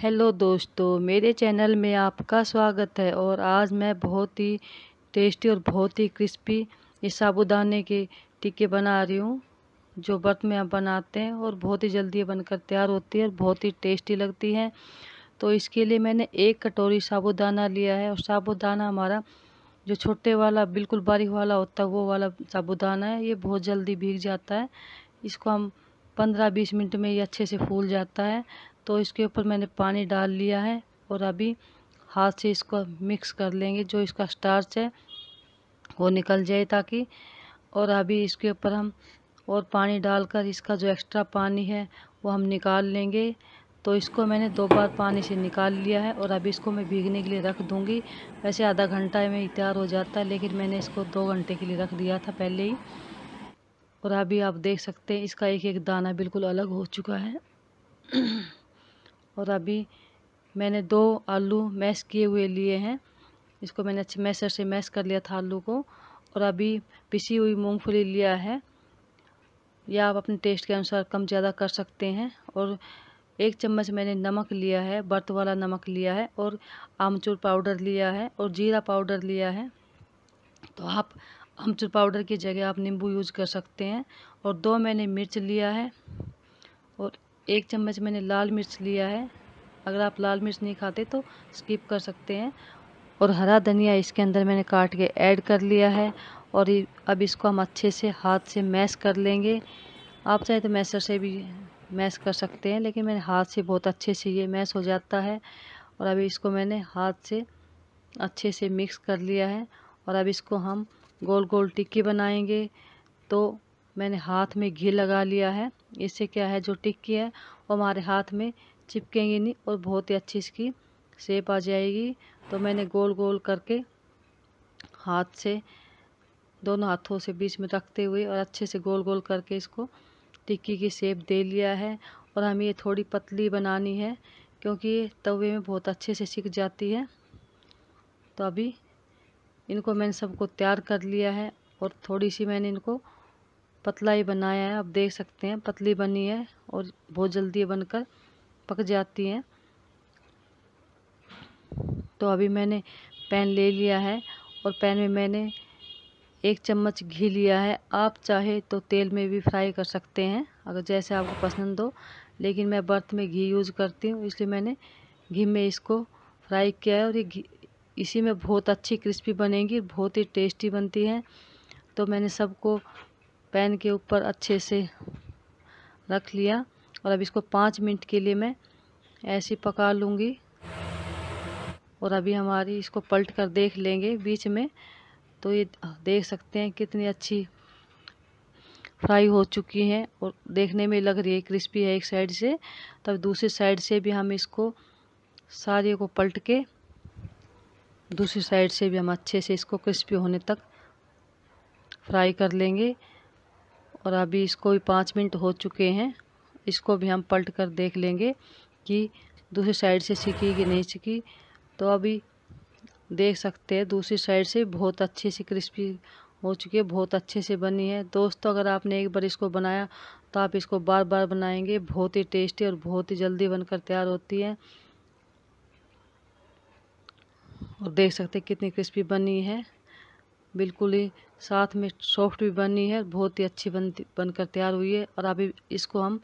hello दोस्तों मेरे channel में आपका स्वागत है और आज मैं बहुत ही टेस्टी और बहुत ही क्रिस्पी ये साबुदाने के टिक्के बना रही हूँ जो व्रत में हम बनाते हैं और बहुत ही जल्दी ये बनकर तैयार होती है और बहुत ही टेस्टी लगती है तो इसके लिए मैंने एक कटोरी साबुदाना लिया है और साबुदाना हमारा जो छोटे वाला बिल्कुल बारीक वाला होता है वो वाला साबुदाना है ये बहुत जल्दी भीग जाता है इसको हम पंद्रह बीस मिनट में ये अच्छे से फूल जाता है तो इसके ऊपर मैंने पानी डाल लिया है और अभी हाथ से इसको मिक्स कर लेंगे जो इसका स्टार्च है वो निकल जाए ताकि और अभी इसके ऊपर हम और पानी डालकर इसका जो एक्स्ट्रा पानी है वो हम निकाल लेंगे तो इसको मैंने दो बार पानी से निकाल लिया है और अभी इसको मैं भीगने के लिए रख दूंगी वैसे आधा घंटा में तैयार हो जाता है लेकिन मैंने इसको दो घंटे के लिए रख दिया था पहले ही और अभी आप देख सकते हैं इसका एक एक दाना बिल्कुल अलग हो चुका है और अभी मैंने दो आलू मैश किए हुए लिए हैं इसको मैंने अच्छे मैशर से मैश कर लिया था आलू को और अभी पिसी हुई मूंगफली लिया है या आप अपने टेस्ट के अनुसार कम ज़्यादा कर सकते हैं और एक चम्मच मैंने नमक लिया है बर्त वाला नमक लिया है और आमचूर पाउडर लिया है और जीरा पाउडर लिया है तो आप आमचूर पाउडर की जगह आप नींबू यूज कर सकते हैं और दो मैंने मिर्च लिया है और एक चम्मच मैंने लाल मिर्च लिया है अगर आप लाल मिर्च नहीं खाते तो स्किप कर सकते हैं और हरा धनिया इसके अंदर मैंने काट के ऐड कर लिया है और अब इसको हम अच्छे से हाथ से मैश कर लेंगे आप चाहे तो मैसर से भी मैश कर सकते हैं लेकिन मैंने हाथ से बहुत अच्छे से ये मैश हो जाता है और अभी इसको मैंने हाथ से अच्छे से मिक्स कर लिया है और अब इसको हम गोल गोल टिक्की बनाएंगे तो मैंने हाथ में घी लगा लिया है इससे क्या है जो टिक्की है वो हमारे हाथ में चिपकेंगी नहीं और बहुत ही अच्छी इसकी सेप आ जाएगी तो मैंने गोल गोल करके हाथ से दोनों हाथों से बीच में रखते हुए और अच्छे से गोल गोल करके इसको टिक्की की सेप दे लिया है और हमें ये थोड़ी पतली बनानी है क्योंकि ये तवे में बहुत अच्छे से सिक जाती है तो अभी इनको मैंने सबको तैयार कर लिया है और थोड़ी सी मैंने इनको पतला ही बनाया है आप देख सकते हैं पतली बनी है और बहुत जल्दी बनकर पक जाती है तो अभी मैंने पैन ले लिया है और पैन में मैंने एक चम्मच घी लिया है आप चाहे तो तेल में भी फ्राई कर सकते हैं अगर जैसे आपको पसंद हो लेकिन मैं बर्थ में घी यूज़ करती हूँ इसलिए मैंने घी में इसको फ्राई किया है और ये घी इसी में बहुत अच्छी क्रिस्पी बनेगी बहुत ही टेस्टी बनती है तो मैंने सबको पैन के ऊपर अच्छे से रख लिया और अब इसको पाँच मिनट के लिए मैं ऐसे पका लूँगी और अभी हमारी इसको पलट कर देख लेंगे बीच में तो ये देख सकते हैं कितनी अच्छी फ्राई हो चुकी हैं और देखने में लग रही है क्रिस्पी है एक साइड से तब दूसरी साइड से भी हम इसको सारे को पलट के दूसरी साइड से भी हम अच्छे से इसको क्रिस्पी होने तक फ्राई कर लेंगे और अभी इसको भी पाँच मिनट हो चुके हैं इसको भी हम पलट कर देख लेंगे कि दूसरी साइड से सीखी कि नहीं सीखी तो अभी देख सकते हैं दूसरी साइड से बहुत अच्छे से क्रिस्पी हो चुकी है बहुत अच्छे से बनी है दोस्तों अगर आपने एक बार इसको बनाया तो आप इसको बार बार बनाएंगे बहुत ही टेस्टी और बहुत ही जल्दी बनकर तैयार होती है और देख सकते हैं कितनी क्रिस्पी बनी है बिल्कुल ही साथ में सॉफ्ट भी बनी है बहुत ही अच्छी बन बनकर तैयार हुई है और अभी इसको हम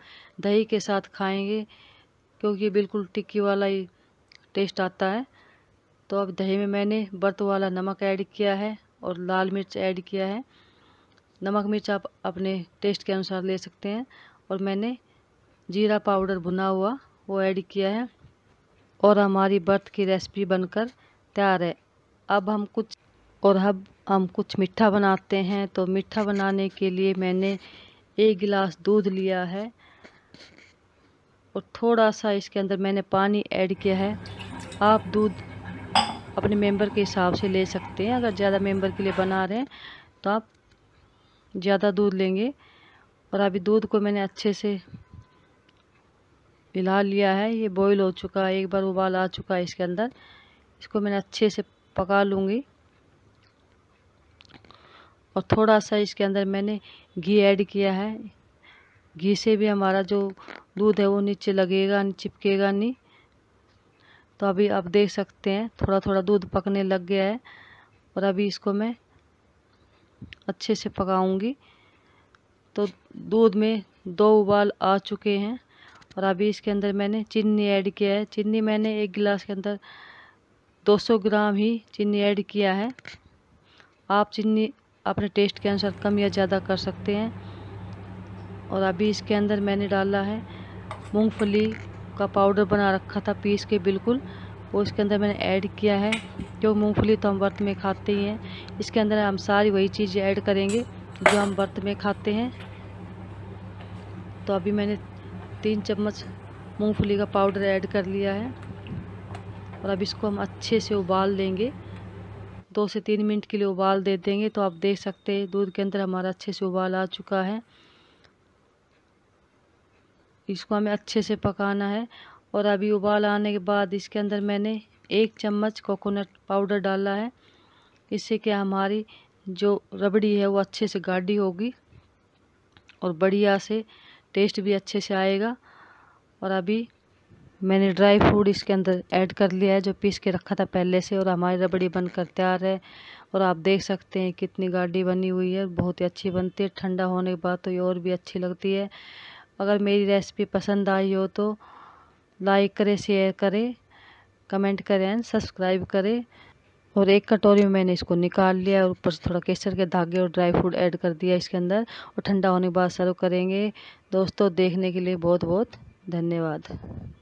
दही के साथ खाएंगे क्योंकि बिल्कुल टिक्की वाला ही टेस्ट आता है तो अब दही में मैंने बर्त वाला नमक ऐड किया है और लाल मिर्च ऐड किया है नमक मिर्च आप अपने टेस्ट के अनुसार ले सकते हैं और मैंने जीरा पाउडर भुना हुआ वो ऐड किया है और हमारी बर्थ की रेसिपी बनकर तैयार है अब हम कुछ और अब हम कुछ मीठा बनाते हैं तो मीठा बनाने के लिए मैंने एक गिलास दूध लिया है और थोड़ा सा इसके अंदर मैंने पानी ऐड किया है आप दूध अपने मेंबर के हिसाब से ले सकते हैं अगर ज़्यादा मेंबर के लिए बना रहे हैं तो आप ज़्यादा दूध लेंगे और अभी दूध को मैंने अच्छे से मिला लिया है ये बॉईल हो चुका है एक बार उबाल आ चुका है इसके अंदर इसको मैंने अच्छे से पका लूँगी और थोड़ा सा इसके अंदर मैंने घी ऐड किया है घी से भी हमारा जो दूध है वो नीचे लगेगा नहीं चिपकेगा नहीं तो अभी आप देख सकते हैं थोड़ा थोड़ा दूध पकने लग गया है और अभी इसको मैं अच्छे से पकाऊंगी तो दूध में दो उबाल आ चुके हैं और अभी इसके अंदर मैंने चीनी ऐड किया है चीनी मैंने एक गिलास के अंदर 200 ग्राम ही चीनी ऐड किया है आप चीनी अपने टेस्ट के अनुसार कम या ज़्यादा कर सकते हैं और अभी इसके अंदर मैंने डाला है मूंगफली का पाउडर बना रखा था पीस के बिल्कुल वो इसके अंदर मैंने ऐड किया है जो मूंगफली तो हम व्रत में खाते ही हैं इसके अंदर हम सारी वही चीज़ें ऐड करेंगे जो हम व्रत में खाते हैं तो अभी मैंने तीन चम्मच मूंगफली का पाउडर ऐड कर लिया है और अब इसको हम अच्छे से उबाल लेंगे दो से तीन मिनट के लिए उबाल दे देंगे तो आप देख सकते हैं दूध के अंदर हमारा अच्छे से उबाल आ चुका है इसको हमें अच्छे से पकाना है और अभी उबाल आने के बाद इसके अंदर मैंने एक चम्मच कोकोनट पाउडर डाला है इससे क्या हमारी जो रबड़ी है वो अच्छे से गाढ़ी होगी और बढ़िया से टेस्ट भी अच्छे से आएगा और अभी मैंने ड्राई फ्रूट इसके अंदर ऐड कर लिया है जो पीस के रखा था पहले से और हमारी रबड़ी बनकर तैयार है और आप देख सकते हैं कितनी गाढ़ी बनी हुई है बहुत ही अच्छी बनती है ठंडा होने के बाद तो ये और भी अच्छी लगती है अगर मेरी रेसिपी पसंद आई हो तो लाइक करें शेयर करें कमेंट करें एंड सब्सक्राइब करें और एक कटोरी में मैंने इसको निकाल लिया और ऊपर से थोड़ा केसर के धागे और ड्राई फ्रूट ऐड कर दिया इसके अंदर और ठंडा होने के बाद सर्व करेंगे दोस्तों देखने के लिए बहुत बहुत धन्यवाद